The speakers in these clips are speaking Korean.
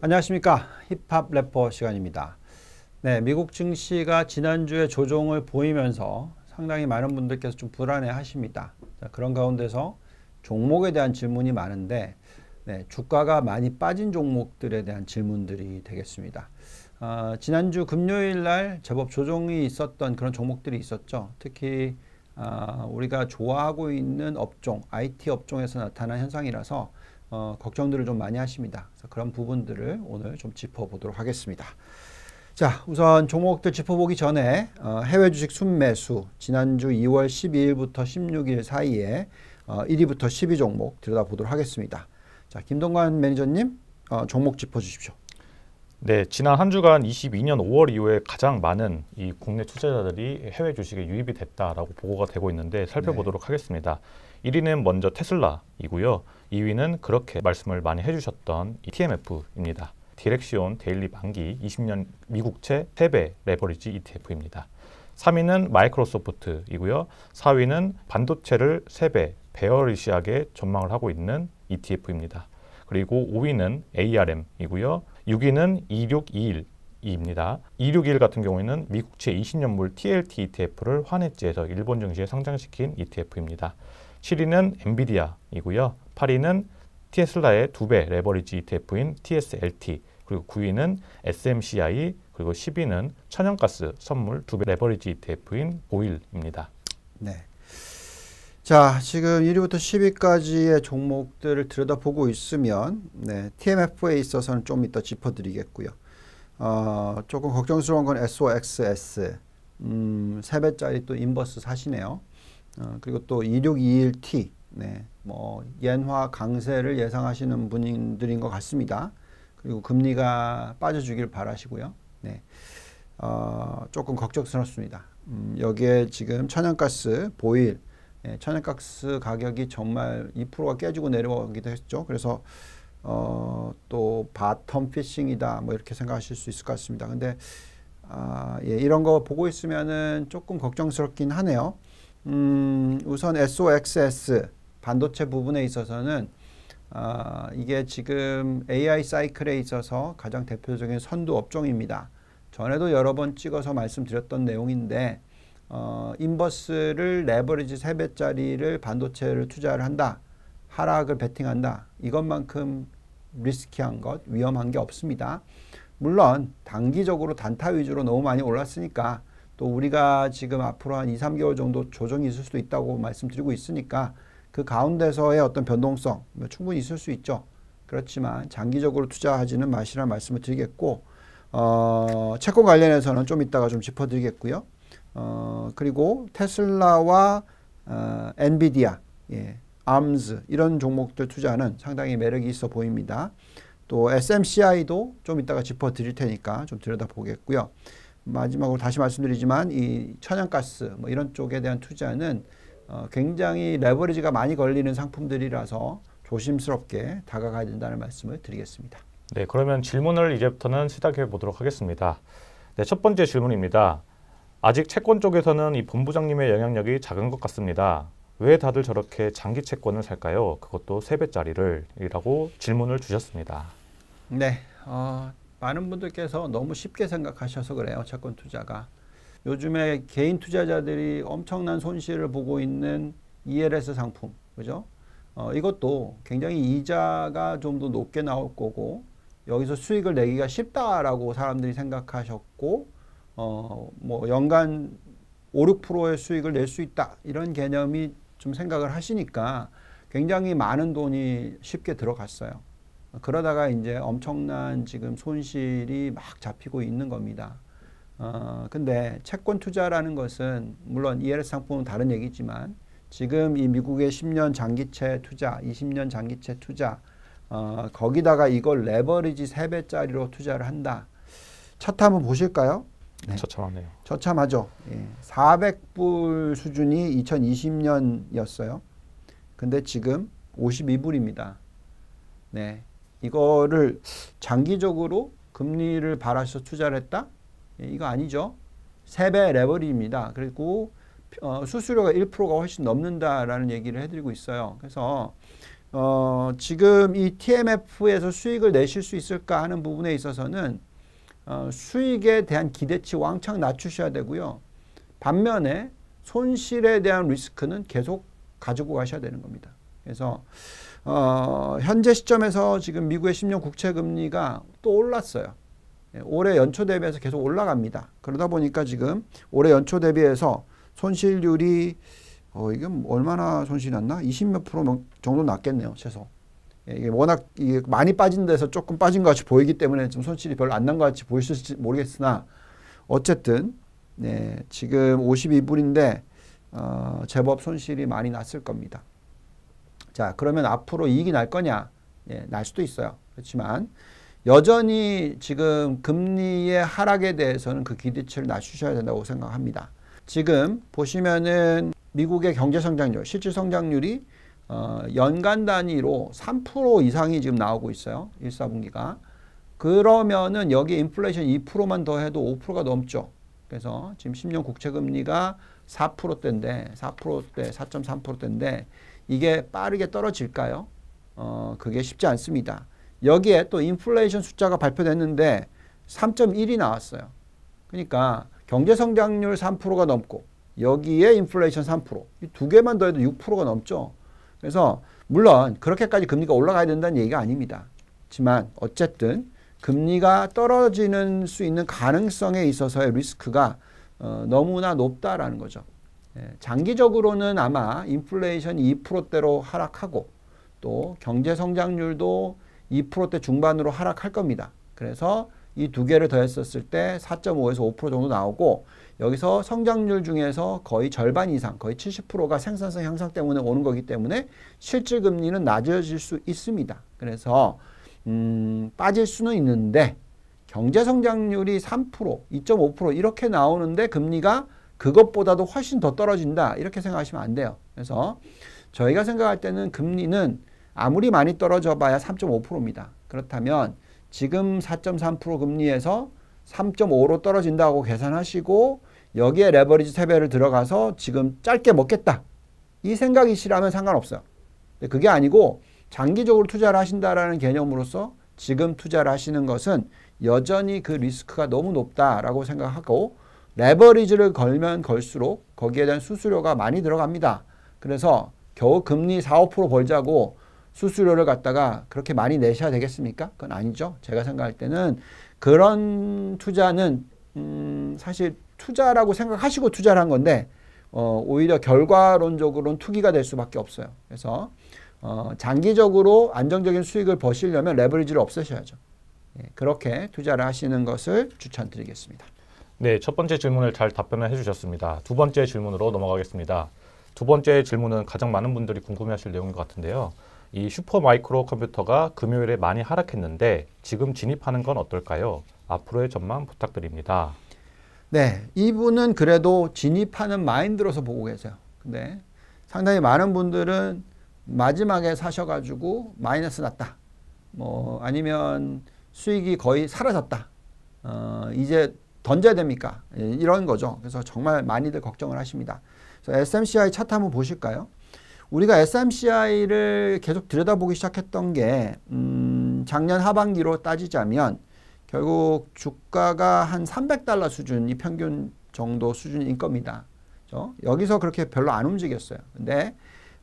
안녕하십니까 힙합 래퍼 시간입니다 네 미국 증시가 지난주에 조정을 보이면서 상당히 많은 분들께서 좀 불안해 하십니다 자, 그런 가운데서 종목에 대한 질문이 많은데 네, 주가가 많이 빠진 종목들에 대한 질문들이 되겠습니다 어, 지난주 금요일날 제법 조정이 있었던 그런 종목들이 있었죠 특히 어, 우리가 좋아하고 있는 업종 IT 업종에서 나타난 현상이라서 어, 걱정들을 좀 많이 하십니다. 그래서 그런 부분들을 오늘 좀 짚어보도록 하겠습니다. 자, 우선 종목들 짚어보기 전에 어, 해외 주식 순매수 지난주 2월 12일부터 16일 사이에 어, 1위부터 12종목 들여다보도록 하겠습니다. 자, 김동관 매니저님 어, 종목 짚어주십시오. 네, 지난 한 주간 22년 5월 이후에 가장 많은 이 국내 투자자들이 해외 주식에 유입이 됐다라고 보고가 되고 있는데 네. 살펴보도록 네. 하겠습니다. 1위는 먼저 테슬라이고요. 2위는 그렇게 말씀을 많이 해주셨던 TMF입니다. 디렉시온 데일리 만기 20년 미국채 3배 레버리지 ETF입니다. 3위는 마이크로소프트이고요. 4위는 반도체를 3배 베어리시하게 전망을 하고 있는 ETF입니다. 그리고 5위는 ARM이고요. 6위는 2621입니다. 2621 같은 경우에는 미국채 20년물 TLT e ETF를 환해지에서 일본 증시에 상장시킨 ETF입니다. 7위는 엔비디아이고요. 8위는 테슬라의 두 배 레버리지 ETF인 TSLT, 그리고 9위는 SMCI, 그리고 10위는 천연가스 선물 두 배 레버리지 ETF인 오일입니다. 네. 자, 지금 1위부터 10위까지의 종목들을 들여다보고 있으면 네, TMF에 있어서는 좀 이따 짚어드리겠고요. 어, 조금 걱정스러운 건 SOXS. 음, 3배짜리 또 인버스 사시네요. 어, 그리고 또 2621T, 네, 뭐 엔화 강세를 예상하시는 분들인 것 같습니다. 그리고 금리가 빠져주길 바라시고요. 네, 어, 조금 걱정스럽습니다. 음, 여기에 지금 천연가스, 보일, 예, 천연가스 가격이 정말 2%가 깨지고 내려오기도 했죠. 그래서 어, 또 바텀 피싱이다 뭐 이렇게 생각하실 수 있을 것 같습니다. 근데 아, 예, 이런 거 보고 있으면 조금 걱정스럽긴 하네요. 음, 우선 SOXS 반도체 부분에 있어서는 어, 이게 지금 AI 사이클에 있어서 가장 대표적인 선두 업종입니다. 전에도 여러 번 찍어서 말씀드렸던 내용인데 어, 인버스를 레버리지 3배짜리를 반도체를 투자를 한다. 하락을 베팅한다. 이것만큼 리스키한 것, 위험한 게 없습니다. 물론 단기적으로 단타 위주로 너무 많이 올랐으니까 또 우리가 지금 앞으로 한 2, 3개월 정도 조정이 있을 수도 있다고 말씀드리고 있으니까 그 가운데서의 어떤 변동성 뭐 충분히 있을 수 있죠. 그렇지만 장기적으로 투자하지는 마시라는 말씀을 드리겠고 어, 채권 관련해서는 좀 이따가 좀 짚어드리겠고요. 어, 그리고 테슬라와 어, 엔비디아, 예, 암즈 이런 종목들 투자는 상당히 매력이 있어 보입니다. 또 SMCI도 좀 이따가 짚어드릴 테니까 좀 들여다보겠고요. 마지막으로 다시 말씀드리지만 이 천연가스 뭐 이런 쪽에 대한 투자는 어, 굉장히 레버리지가 많이 걸리는 상품들이라서 조심스럽게 다가가야 된다는 말씀을 드리겠습니다. 네, 그러면 질문을 이제부터는 시작해 보도록 하겠습니다. 네, 첫 번째 질문입니다. 아직 채권 쪽에서는 이 본부장님의 영향력이 작은 것 같습니다. 왜 다들 저렇게 장기 채권을 살까요? 그것도 세배짜리를이라고 질문을 주셨습니다. 네, 어, 많은 분들께서 너무 쉽게 생각하셔서 그래요. 채권 투자가. 요즘에 개인 투자자들이 엄청난 손실을 보고 있는 ELS 상품. 그죠? 어, 이것도 굉장히 이자가 좀 더 높게 나올 거고 여기서 수익을 내기가 쉽다라고 사람들이 생각하셨고 어, 뭐 연간 5, 6%의 수익을 낼 수 있다. 이런 개념이 좀 생각을 하시니까 굉장히 많은 돈이 쉽게 들어갔어요. 그러다가 이제 엄청난 지금 손실이 막 잡히고 있는 겁니다. 어, 근데 채권 투자라는 것은 물론 ELS 상품은 다른 얘기지만 지금 이 미국의 10년 장기채 투자, 20년 장기채 투자, 어, 거기다가 이걸 레버리지 3배짜리로 투자를 한다. 차트 한번 보실까요? 네. 처참하네요. 처참하죠. 예. 400불 수준이 2020년이었어요. 근데 지금 52불입니다. 네. 이거를 장기적으로 금리를 바라서 투자를 했다? 예, 이거 아니죠. 3배 레버리입니다. 그리고 어, 수수료가 1%가 훨씬 넘는다라는 얘기를 해드리고 있어요. 그래서 어, 지금 이 TMF에서 수익을 내실 수 있을까 하는 부분에 있어서는 어, 수익에 대한 기대치 왕창 낮추셔야 되고요. 반면에 손실에 대한 리스크는 계속 가지고 가셔야 되는 겁니다. 그래서 어, 현재 시점에서 지금 미국의 10년 국채 금리가 또 올랐어요. 예, 올해 연초 대비해서 계속 올라갑니다. 그러다 보니까 지금 올해 연초 대비해서 손실률이 어, 이게 얼마나 손실이 났나? 20 몇 프로 정도 났겠네요, 최소. 예, 이게 워낙 이게 많이 빠진 데서 조금 빠진 것 같이 보이기 때문에 좀 손실이 별로 안 난 것 같이 보이실지 모르겠으나 어쨌든 네, 지금 52불인데 어, 제법 손실이 많이 났을 겁니다. 자, 그러면 앞으로 이익이 날 거냐? 예, 날 수도 있어요. 그렇지만 여전히 지금 금리의 하락에 대해서는 그 기대치를 낮추셔야 된다고 생각합니다. 지금 보시면은 미국의 경제 성장률, 실질 성장률이 어, 연간 단위로 3% 이상이 지금 나오고 있어요. 1 4분기가 그러면은 여기 인플레이션 2%만 더해도 5%가 넘죠. 그래서 지금 10년 국채 금리가 4%대인데 4%대 4.3%대인데 이게 빠르게 떨어질까요? 어, 그게 쉽지 않습니다. 여기에 또 인플레이션 숫자가 발표됐는데 3.1이 나왔어요. 그러니까 경제 성장률 3%가 넘고 여기에 인플레이션 3%. 이두 개만 더해도 6%가 넘죠. 그래서 물론 그렇게까지 금리가 올라가야 된다는 얘기가 아닙니다. 하지만 어쨌든 금리가 떨어지는 수 있는 가능성에 있어서의 리스크가 어, 너무나 높다라는 거죠. 예, 장기적으로는 아마 인플레이션 2%대로 하락하고 또 경제 성장률도 2%대 중반으로 하락할 겁니다. 그래서 이 두 개를 더했었을 때 4.5에서 5% 정도 나오고 여기서 성장률 중에서 거의 절반 이상, 거의 70%가 생산성 향상 때문에 오는 거기 때문에 실질 금리는 낮아질 수 있습니다. 그래서 음, 빠질 수는 있는데 경제 성장률이 3%, 2.5% 이렇게 나오는데 금리가 그것보다도 훨씬 더 떨어진다. 이렇게 생각하시면 안 돼요. 그래서 저희가 생각할 때는 금리는 아무리 많이 떨어져 봐야 3.5%입니다. 그렇다면 지금 4.3% 금리에서 3.5로 떨어진다고 계산하시고 여기에 레버리지 세배를 들어가서 지금 짧게 먹겠다. 이 생각이시라면 상관없어요. 그게 아니고 장기적으로 투자를 하신다라는 개념으로서 지금 투자를 하시는 것은 여전히 그 리스크가 너무 높다라고 생각하고 레버리지를 걸면 걸수록 거기에 대한 수수료가 많이 들어갑니다. 그래서 겨우 금리 4, 5% 벌자고 수수료를 갖다가 그렇게 많이 내셔야 되겠습니까? 그건 아니죠. 제가 생각할 때는 그런 투자는 음 사실 투자라고 생각하시고 투자를 한 건데 어 오히려 결과론적으로는 투기가 될 수밖에 없어요. 그래서 어 장기적으로 안정적인 수익을 버시려면 레버리지를 없애셔야죠. 예, 그렇게 투자를 하시는 것을 추천드리겠습니다. 네, 첫 번째 질문을 잘 답변을 해주셨습니다. 두 번째 질문으로 넘어가겠습니다. 두 번째 질문은 가장 많은 분들이 궁금해하실 내용인 것 같은데요. 이 슈퍼마이크로 컴퓨터가 금요일에 많이 하락했는데 지금 진입하는 건 어떨까요? 앞으로의 전망 부탁드립니다. 네, 이분은 그래도 진입하는 마인드로서 보고 계세요. 근데 상당히 많은 분들은 마지막에 사셔가지고 마이너스 났다. 뭐 아니면 수익이 거의 사라졌다. 어, 이제 던져야 됩니까? 예, 이런 거죠. 그래서 정말 많이들 걱정을 하십니다. 그래서 SMCI 차트 한번 보실까요? 우리가 SMCI를 계속 들여다보기 시작했던 게 음, 작년 하반기로 따지자면 결국 주가가 한 300달러 수준이 평균 정도 수준인 겁니다. 그렇죠? 여기서 그렇게 별로 안 움직였어요. 근데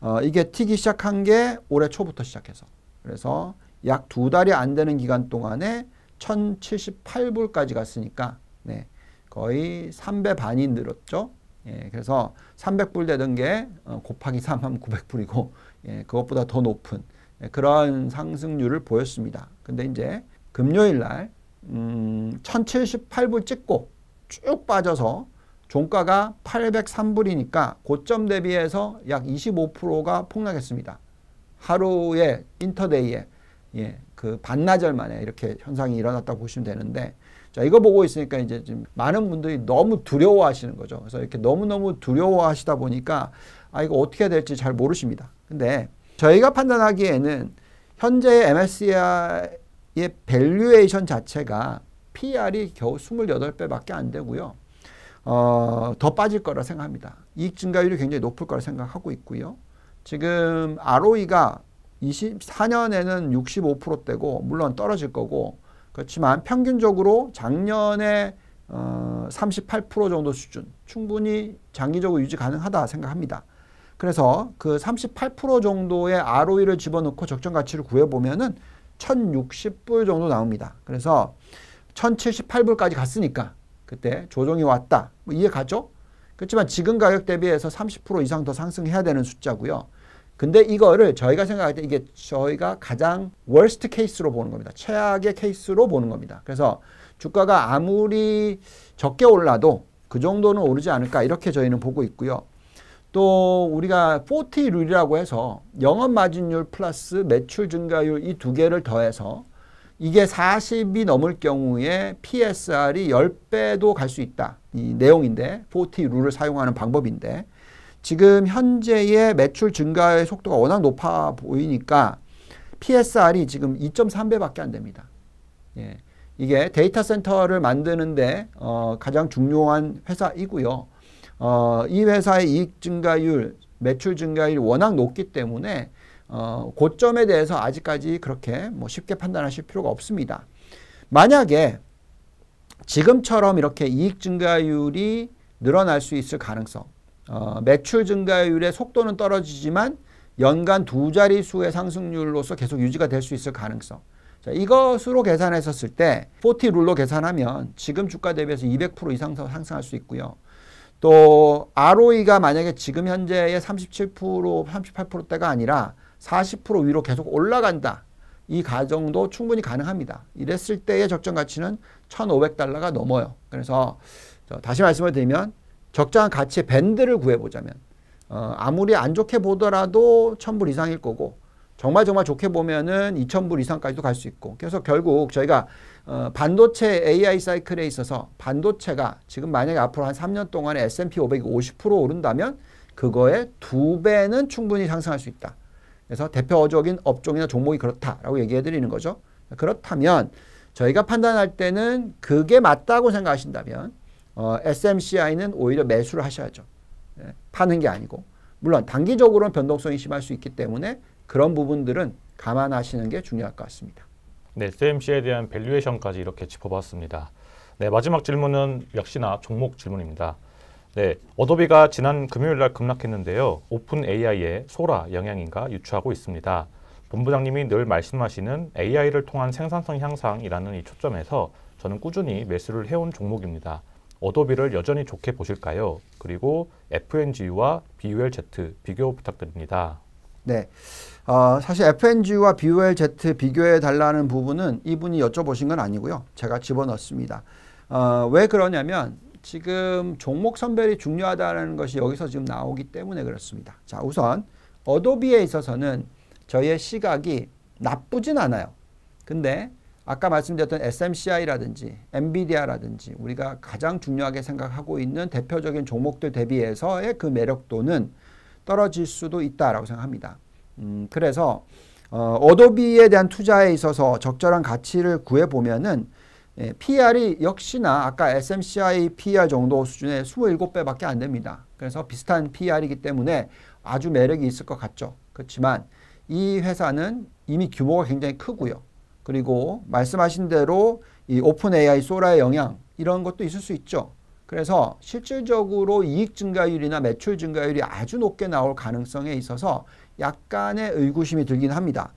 어, 이게 튀기 시작한 게 올해 초부터 시작해서 그래서 약 두 달이 안 되는 기간 동안에 1078불까지 갔으니까 네. 거의 3배 반이 늘었죠. 예, 그래서 300불 되던 게 어, 곱하기 3 하면 900불이고 예, 그것보다 더 높은 예, 그런 상승률을 보였습니다. 근데 이제 금요일 날 음, 1078불 찍고 쭉 빠져서 종가가 803불이니까 고점 대비해서 약 25%가 폭락했습니다. 하루에 인터데이에 예, 그 반나절 만에 이렇게 현상이 일어났다고 보시면 되는데 자, 이거 보고 있으니까 이제 지금 많은 분들이 너무 두려워하시는 거죠. 그래서 이렇게 너무너무 두려워하시다 보니까 아, 이거 어떻게 해야 될지 잘 모르십니다. 근데 저희가 판단하기에는 현재의 MSCI의 밸류에이션 자체가 PR이 겨우 28배밖에 안 되고요. 어, 더 빠질 거라 생각합니다. 이익 증가율이 굉장히 높을 거라 생각하고 있고요. 지금 ROE가 24년에는 65%대고 물론 떨어질 거고 그렇지만 평균적으로 작년에 어, 38% 정도 수준 충분히 장기적으로 유지 가능하다 생각합니다. 그래서 그 38% 정도의 ROE를 집어넣고 적정 가치를 구해보면은 1060불 정도 나옵니다. 그래서 1078불까지 갔으니까 그때 조정이 왔다. 뭐 이해 가죠? 그렇지만 지금 가격 대비해서 30% 이상 더 상승해야 되는 숫자고요. 근데 이거를 저희가 생각할 때 이게 저희가 가장 월스트 케이스로 보는 겁니다. 최악의 케이스로 보는 겁니다. 그래서 주가가 아무리 적게 올라도 그 정도는 오르지 않을까 이렇게 저희는 보고 있고요. 또 우리가 40 룰이라고 해서 영업 마진율 플러스 매출 증가율 이 두 개를 더해서 이게 40이 넘을 경우에 PSR이 10배도 갈 수 있다. 이 내용인데 40 룰을 사용하는 방법인데 지금 현재의 매출 증가의 속도가 워낙 높아 보이니까 PSR이 지금 2.3배밖에 안 됩니다. 예. 이게 데이터 센터를 만드는데 어, 가장 중요한 회사이고요. 어, 이 회사의 이익 증가율, 매출 증가율이 워낙 높기 때문에 어, 고점에 대해서 아직까지 그렇게 뭐 쉽게 판단하실 필요가 없습니다. 만약에 지금처럼 이렇게 이익 증가율이 늘어날 수 있을 가능성, 어, 매출 증가율의 속도는 떨어지지만 연간 두 자릿수의 상승률로서 계속 유지가 될 수 있을 가능성. 자, 이것으로 계산했었을 때40 룰로 계산하면 지금 주가 대비해서 200% 이상 상승할 수 있고요. 또 ROE가 만약에 지금 현재의 37% 38%대가 아니라 40% 위로 계속 올라간다. 이 가정도 충분히 가능합니다. 이랬을 때의 적정 가치는 1,500달러가 넘어요. 그래서 다시 말씀을 드리면 적정한 가치의 밴드를 구해보자면 어, 아무리 안 좋게 보더라도 1000불 이상일 거고 정말 정말 좋게 보면은 2000불 이상까지도 갈 수 있고 그래서 결국 저희가 어, 반도체 AI 사이클에 있어서 반도체가 지금 만약에 앞으로 한 3년 동안에 S&P 500이 50% 오른다면 그거의 두 배는 충분히 상승할 수 있다. 그래서 대표적인 업종이나 종목이 그렇다라고 얘기해 드리는 거죠. 그렇다면 저희가 판단할 때는 그게 맞다고 생각하신다면 어, SMCI는 오히려 매수를 하셔야죠. 예, 파는 게 아니고. 물론 단기적으로는 변동성이 심할 수 있기 때문에 그런 부분들은 감안하시는 게 중요할 것 같습니다. 네, SMC에 대한 밸류에이션까지 이렇게 짚어봤습니다. 네, 마지막 질문은 역시나 종목 질문입니다. 네, 어도비가 지난 금요일 날 급락했는데요. 오픈 AI의 소라 영향인가 유추하고 있습니다. 본부장님이 늘 말씀하시는 AI를 통한 생산성 향상이라는 이 초점에서 저는 꾸준히 매수를 해온 종목입니다. 어도비를 여전히 좋게 보실까요? 그리고 FNGU와 BULZ 비교 부탁드립니다. 네. 어, 사실 FNGU와 BULZ 비교해 달라는 부분은 이분이 여쭤보신 건 아니고요. 제가 집어넣습니다. 어, 왜 그러냐면 지금 종목 선별이 중요하다는 것이 여기서 지금 나오기 때문에 그렇습니다. 자, 우선 어도비에 있어서는 저희의 시각이 나쁘진 않아요. 근데 아까 말씀드렸던 SMCI라든지 엔비디아라든지 우리가 가장 중요하게 생각하고 있는 대표적인 종목들 대비해서의 그 매력도는 떨어질 수도 있다라고 생각합니다. 음, 그래서 어, 어도비에 대한 투자에 있어서 적절한 가치를 구해보면은 예, PR이 역시나 아까 SMCI PR 정도 수준의 27배밖에 안 됩니다. 그래서 비슷한 PR이기 때문에 아주 매력이 있을 것 같죠. 그렇지만 이 회사는 이미 규모가 굉장히 크고요. 그리고 말씀하신 대로 이 오픈 AI 소라의 영향 이런 것도 있을 수 있죠. 그래서 실질적으로 이익 증가율이나 매출 증가율이 아주 높게 나올 가능성에 있어서 약간의 의구심이 들긴 합니다.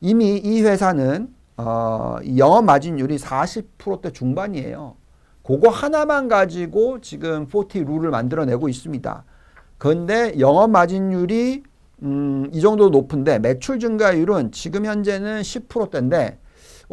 이미 이 회사는 어, 영업 마진율이 40%대 중반이에요. 그거 하나만 가지고 지금 40 룰을 만들어내고 있습니다. 그런데 영업 마진율이 음, 이 정도 높은데 매출 증가율은 지금 현재는 10%대인데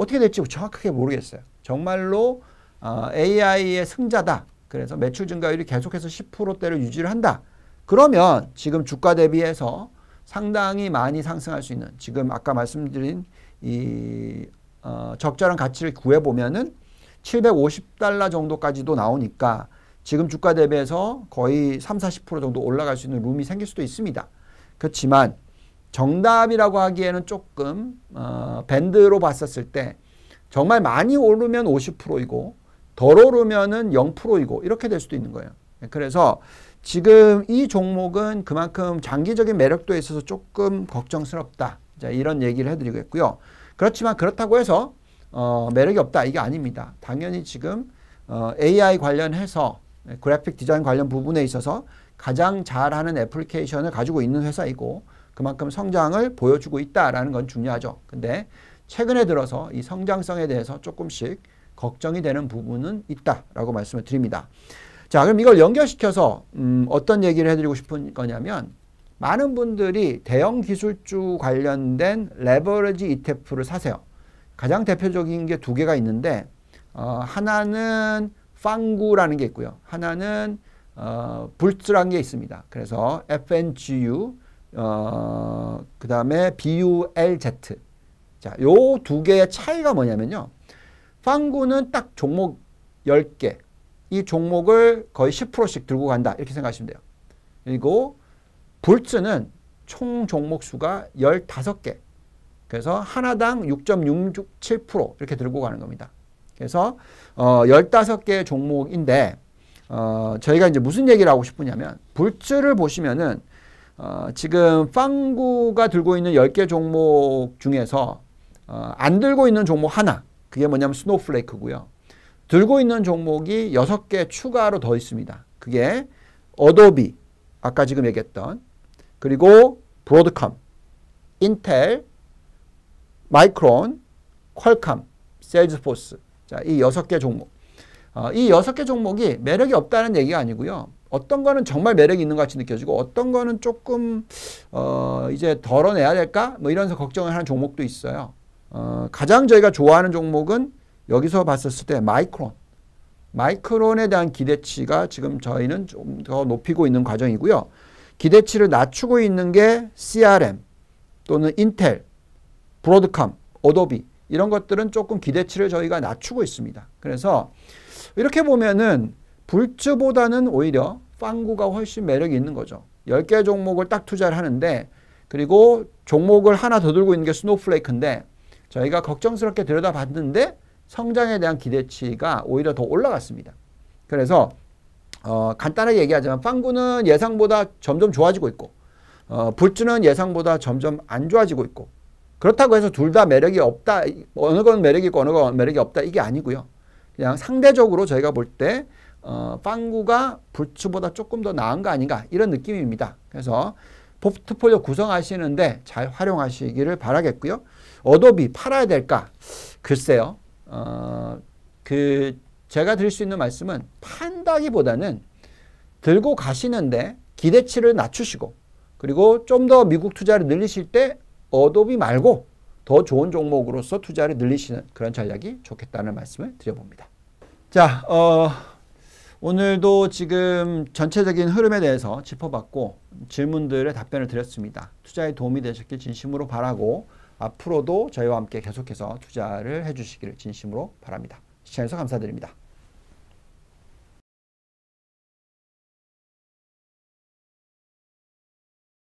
어떻게 될지 정확하게 모르겠어요. 정말로 어, 아, AI의 승자다. 그래서 매출 증가율이 계속해서 10%대를 유지를 한다. 그러면 지금 주가 대비해서 상당히 많이 상승할 수 있는 지금 아까 말씀드린 이 어, 적절한 가치를 구해 보면은 750달러 정도까지도 나오니까 지금 주가 대비해서 거의 3, 40% 정도 올라갈 수 있는 룸이 생길 수도 있습니다. 그렇지만 정답이라고 하기에는 조금 어, 밴드로 봤었을 때 정말 많이 오르면 50%이고 덜 오르면은 0%이고 이렇게 될 수도 있는 거예요. 예, 그래서 지금 이 종목은 그만큼 장기적인 매력도 있어서 조금 걱정스럽다. 자, 이런 얘기를 해드리겠고요. 그렇지만 그렇다고 해서 어, 매력이 없다 이게 아닙니다. 당연히 지금 어, AI 관련해서 예, 그래픽 디자인 관련 부분에 있어서 가장 잘하는 애플리케이션을 가지고 있는 회사이고 그만큼 성장을 보여주고 있다라는 건 중요하죠. 근데 최근에 들어서 이 성장성에 대해서 조금씩 걱정이 되는 부분은 있다라고 말씀을 드립니다. 자, 그럼 이걸 연결시켜서 음, 어떤 얘기를 해드리고 싶은 거냐면 많은 분들이 대형 기술주 관련된 레버리지 ETF를 사세요. 가장 대표적인 게 두 개가 있는데 어, 하나는 팡구라는 게 있고요. 하나는 어, 불츠라는 게 있습니다. 그래서 FNGU 어, 그 다음에 BULZ. 자, 요 두 개의 차이가 뭐냐면요. 빵구는 딱 종목 10개. 이 종목을 거의 10%씩 들고 간다. 이렇게 생각하시면 돼요. 그리고 볼츠는 총 종목 수가 15개. 그래서 하나당 6 6 7 이렇게 들고 가는 겁니다. 그래서 어, 15개 종목인데 어, 저희가 이제 무슨 얘기를 하고 싶으냐면 볼츠를 보시면은 어, 지금 빵구가 들고 있는 10개 종목 중에서 어, 안 들고 있는 종목 하나 그게 뭐냐면 스노우플레이크고요. 들고 있는 종목이 6개 추가로 더 있습니다. 그게 어도비 아까 지금 얘기했던 그리고 브로드컴, 인텔, 마이크론, 퀄컴, 셀즈포스 자, 이 6개 종목 어, 이 6개 종목이 매력이 없다는 얘기가 아니고요. 어떤 거는 정말 매력이 있는 것 같이 느껴지고 어떤 거는 조금 어 이제 덜어내야 될까? 뭐 이런 걱정을 하는 종목도 있어요. 어 가장 저희가 좋아하는 종목은 여기서 봤었을 때 마이크론. 마이크론에 대한 기대치가 지금 저희는 좀 더 높이고 있는 과정이고요. 기대치를 낮추고 있는 게 CRM 또는 인텔, 브로드컴, 어도비 이런 것들은 조금 기대치를 저희가 낮추고 있습니다. 그래서 이렇게 보면은 불츠보다는 오히려 빵구가 훨씬 매력이 있는 거죠. 10개 종목을 딱 투자를 하는데 그리고 종목을 하나 더 들고 있는 게 스노플레이크인데 우 저희가 걱정스럽게 들여다봤는데 성장에 대한 기대치가 오히려 더 올라갔습니다. 그래서 어, 간단하게 얘기하자면 빵구는 예상보다 점점 좋아지고 있고 어, 불주는 예상보다 점점 안 좋아지고 있고 그렇다고 해서 둘 다 매력이 없다 어느 건 매력이 있고 어느 건 매력이 없다 이게 아니고요. 그냥 상대적으로 저희가 볼때 어, 빵구가 부츠보다 조금 더 나은 거 아닌가 이런 느낌입니다. 그래서 포트폴리오 구성하시는데 잘 활용하시기를 바라겠고요. 어도비 팔아야 될까? 글쎄요. 어, 그 제가 드릴 수 있는 말씀은 판다기보다는 들고 가시는데 기대치를 낮추시고 그리고 좀 더 미국 투자를 늘리실 때 어도비 말고 더 좋은 종목으로서 투자를 늘리시는 그런 전략이 좋겠다는 말씀을 드려봅니다. 자, 어, 오늘도 지금 전체적인 흐름에 대해서 짚어봤고 질문들의 답변을 드렸습니다. 투자에 도움이 되셨길 진심으로 바라고 앞으로도 저희와 함께 계속해서 투자를 해주시기를 진심으로 바랍니다. 시청해주셔서 감사드립니다.